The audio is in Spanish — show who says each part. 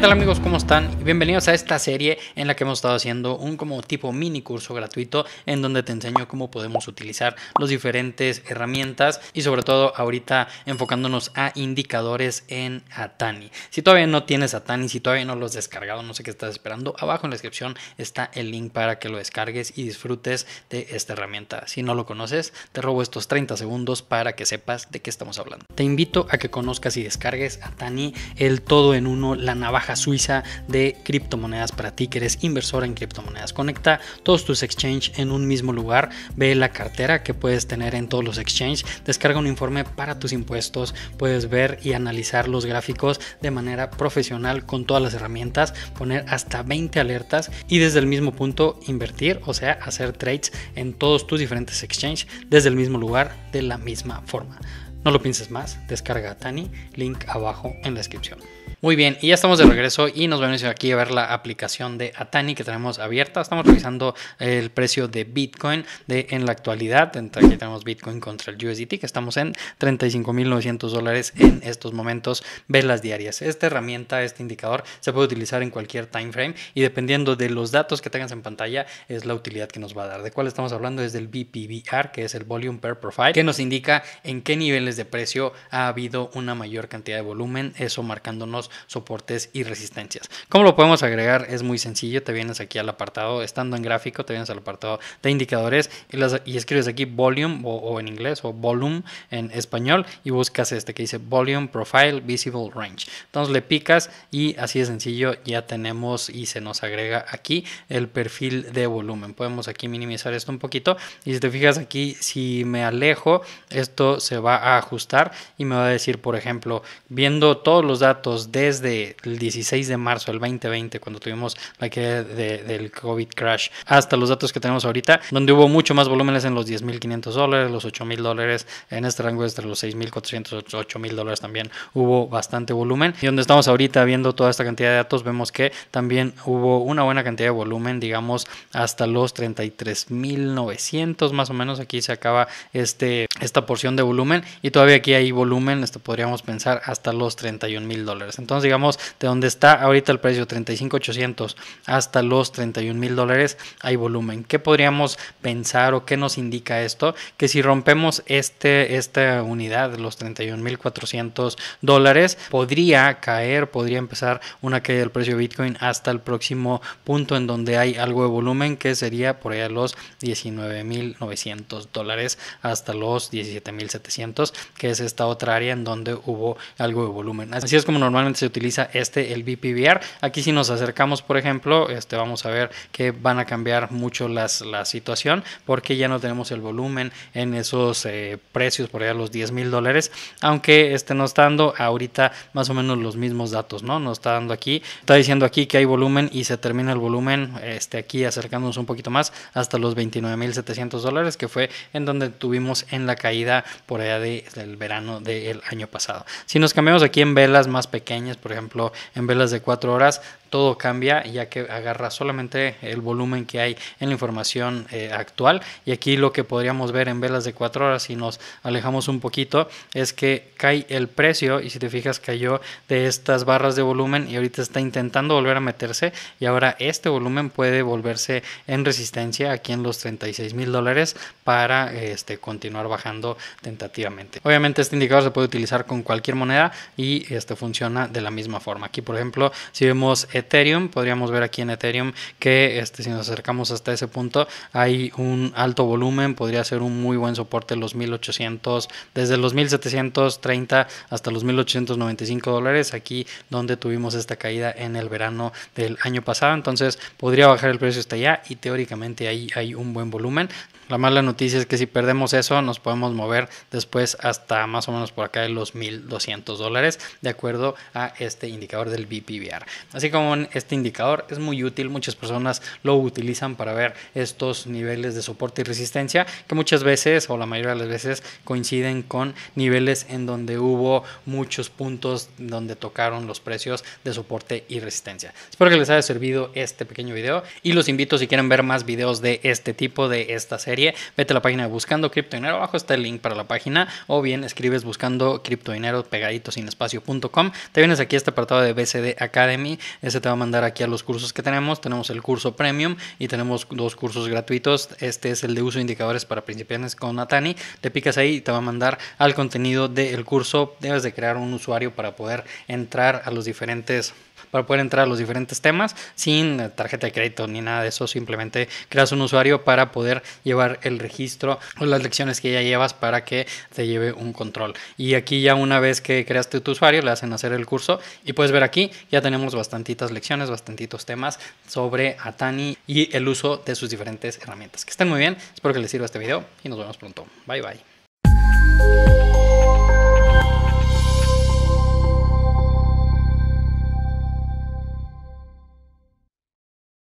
Speaker 1: ¿Qué tal amigos? ¿Cómo están? Bienvenidos a esta serie en la que hemos estado haciendo un como tipo mini curso gratuito en donde te enseño cómo podemos utilizar las diferentes herramientas y sobre todo ahorita enfocándonos a indicadores en Atani. Si todavía no tienes Atani, si todavía no lo has descargado, no sé qué estás esperando, abajo en la descripción está el link para que lo descargues y disfrutes de esta herramienta. Si no lo conoces, te robo estos 30 segundos para que sepas de qué estamos hablando. Te invito a que conozcas y descargues Atani, el todo en uno, la navaja suiza de criptomonedas para ti que eres inversor en criptomonedas. Conecta todos tus exchanges en un mismo lugar, ve la cartera que puedes tener en todos los exchanges, descarga un informe para tus impuestos, puedes ver y analizar los gráficos de manera profesional con todas las herramientas, poner hasta 20 alertas y desde el mismo punto invertir, o sea, hacer trades en todos tus diferentes exchanges desde el mismo lugar de la misma forma. No lo pienses más, descarga Tani, link abajo en la descripción. Muy bien, y ya estamos de regreso y nos vamos aquí a ver la aplicación de Atani que tenemos abierta. Estamos revisando el precio de Bitcoin de, en la actualidad. aquí tenemos Bitcoin contra el USDT, que estamos en 35.900 dólares en estos momentos, velas diarias. Esta herramienta, este indicador, se puede utilizar en cualquier time frame y dependiendo de los datos que tengas en pantalla, es la utilidad que nos va a dar. ¿De cuál estamos hablando? Es del BPVR, que es el Volume Per Profile, que nos indica en qué niveles de precio ha habido una mayor cantidad de volumen, eso marcándonos soportes y resistencias. ¿Cómo lo podemos agregar? Es muy sencillo, te vienes aquí al apartado, estando en gráfico, te vienes al apartado de indicadores y, las, escribes aquí volume o, o, en inglés o volume en español y buscas este que dice volume profile visible range. Entonces le picas y así de sencillo ya tenemos y se nos agrega aquí el perfil de volumen. Podemos aquí minimizar esto un poquito y si te fijas aquí si me alejo esto se va a ajustar y me va a decir por ejemplo viendo todos los datos de desde el 16 de marzo del 2020, cuando tuvimos la queda del COVID crash, hasta los datos que tenemos ahorita, donde hubo mucho más volúmenes en los 10.500 dólares, los 8.000 dólares, en este rango desde los 6.400, 8.000 dólares también hubo bastante volumen. Y donde estamos ahorita viendo toda esta cantidad de datos, vemos que también hubo una buena cantidad de volumen, digamos hasta los 33.900 más o menos. Aquí se acaba este, esta porción de volumen y todavía aquí hay volumen, esto podríamos pensar hasta los 31.000 dólares. Entonces, digamos, de donde está ahorita el precio, 35,800 hasta los 31 mil dólares, hay volumen. ¿Qué podríamos pensar o qué nos indica esto? Que si rompemos este, esta unidad, los 31.400 dólares, podría caer, podría empezar una caída del precio de Bitcoin hasta el próximo punto en donde hay algo de volumen, que sería por allá los 19.900 dólares hasta los 17.700 que es esta otra área en donde hubo algo de volumen. Así es como normalmente se utiliza este, el BPVR. Aquí si nos acercamos, por ejemplo, este, vamos a ver que van a cambiar mucho la situación porque ya no tenemos el volumen en esos eh, precios por allá los 10 mil dólares, aunque este nos está dando ahorita más o menos los mismos datos, ¿no? Nos está dando aquí, está diciendo aquí que hay volumen y se termina el volumen, este aquí acercándonos un poquito más hasta los 29 mil 700 dólares que fue en donde tuvimos en la caída por allá del verano del año pasado. Si nos cambiamos aquí en velas más pequeñas, por ejemplo, en velas de cuatro horas, todo cambia ya que agarra solamente el volumen que hay en la información eh, actual. Y aquí lo que podríamos ver en velas de 4 horas, si nos alejamos un poquito, es que cae el precio y si te fijas cayó de estas barras de volumen y ahorita está intentando volver a meterse y ahora este volumen puede volverse en resistencia aquí en los 36 mil dólares para este, continuar bajando tentativamente. Obviamente este indicador se puede utilizar con cualquier moneda y este funciona de la misma forma. Aquí por ejemplo si vemos Ethereum, podríamos ver aquí en Ethereum que este, si nos acercamos hasta ese punto hay un alto volumen, podría ser un muy buen soporte los 1800, desde los 1730 hasta los 1895 dólares, aquí donde tuvimos esta caída en el verano del año pasado, entonces podría bajar el precio hasta allá y teóricamente ahí hay un buen volumen. La mala noticia es que si perdemos eso nos podemos mover después hasta más o menos por acá de los 1200 dólares, de acuerdo a este indicador del BPVR. Así como este indicador. Es muy útil, muchas personas lo utilizan para ver estos niveles de soporte y resistencia que muchas veces o la mayoría de las veces coinciden con niveles en donde hubo muchos puntos donde tocaron los precios de soporte y resistencia. Espero que les haya servido este pequeño video y los invito si quieren ver más videos de este tipo de esta serie, vete a la página Buscando Cripto Dinero, abajo está el link para la página o bien escribes buscando cripto dinero pegadito sin te vienes aquí a este apartado de BCD Academy, te va a mandar aquí a los cursos que tenemos. Tenemos el curso premium y tenemos dos cursos gratuitos. Este es el de uso de indicadores para principiantes con Natani. Le picas ahí y te va a mandar al contenido del curso. Debes de crear un usuario para poder entrar a los diferentes para poder entrar a los diferentes temas sin tarjeta de crédito ni nada de eso. Simplemente creas un usuario para poder llevar el registro o las lecciones que ya llevas para que te lleve un control. Y aquí ya una vez que creaste tu usuario, le hacen hacer el curso y puedes ver aquí ya tenemos bastantitas lecciones, bastantitos temas sobre Atani y el uso de sus diferentes herramientas. Que estén muy bien, espero que les sirva este video y nos vemos pronto. Bye bye.